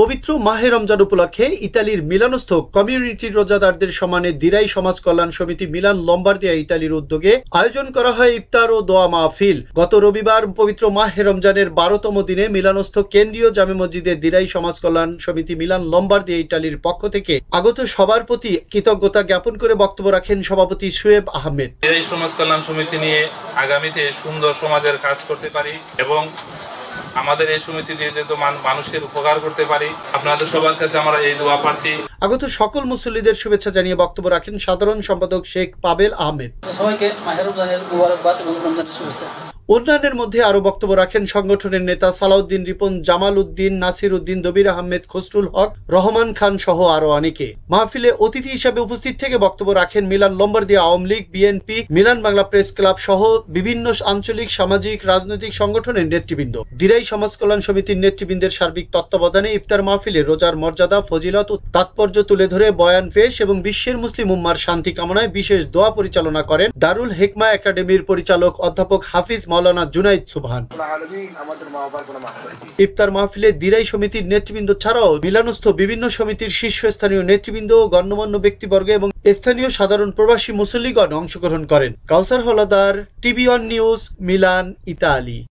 পবিত্র মাহে রমজান উপলক্ষে ইতালির মিলানস্থ কমিউনিটি রোজাদারদের সমানে দিরাই সমাজ কল্যাণ সমিতি মিলান লম্বার্দিয়া ইতালির উদ্যোগে আয়োজন করা হয় ইফতার ও দোয়া মাহফিল গত রবিবার পবিত্র মাহে রমজানের বারোতম দিনে মিলানস্থ কেন্দ্রীয় জামে মসজিদে দিরাই সমাজ কল্যাণ সমিতি মিলান লম্বার্দিয়া ইতালির পক্ষ থেকে আগত সবার প্রতি কৃতজ্ঞতা জ্ঞাপন করে বক্তব্য রাখেন সভাপতি সুয়েব আহমেদ দিরাই সমাজ কল্যাণ সমিতি নিয়ে আগামীতে সুন্দর সমাজের কাজ করতে পারি এবং আমাদের এই সমিতি দিয়ে যেহেতু উপকার করতে পারি আপনাদের সবার কাছে আমরা এই দোয়া প্রার্থী আগত সকল মুসল্লিদের শুভেচ্ছা জানিয়ে বক্তব্য রাখেন সাধারণ সম্পাদক শেখ পাবেল আহমেদ সবাইকে মুবারকবাদ এবং রমজানের শুভেচ্ছা অন্যান্যের মধ্যে আরও বক্তব্য রাখেন সংগঠনের নেতা সালাউদ্দিন রিপন জামাল উদ্দিন নাসির উদ্দিন দবির আহমেদ খসরুল হক রহমান খান সহ আরও অনেকে মাহফিলে অতিথি হিসেবে উপস্থিত থেকে বক্তব্য রাখেন Milan Lombardia Awami League BNP Milan Bangla press club সহ বিভিন্ন আঞ্চলিক সামাজিক রাজনৈতিক সংগঠনের নেতৃবৃন্দ দিরাই অনুযায়ী সমাজ কল্যাণ সমিতির নেতৃবৃন্দের সার্বিক তত্ত্বাবধানে ইফতার মাহফিলে রোজার মর্যাদা ফজিলত ও তাৎপর্য তুলে ধরে বয়ান পেশ এবং বিশ্বের মুসলিম উম্মার শান্তি কামনায় বিশেষ দোয়া পরিচালনা করেন দারুল হেকমা একাডেমির পরিচালক অধ্যাপক হাফিজ মাওলানা জুনাইদ সুবহান ইফতার মাহফিলে দিরাই সমিতির নেতৃবৃন্দ ছাড়াও মিলানস্থ বিভিন্ন সমিতির শীর্ষস্থানীয় নেতৃবৃন্দ ও গণ্যমান্য ব্যক্তিবর্গ এবং স্থানীয় সাধারণ প্রবাসী মুসল্লিগণ অংশগ্রহণ করেন Kawsar Howlader TV on news Milan Italy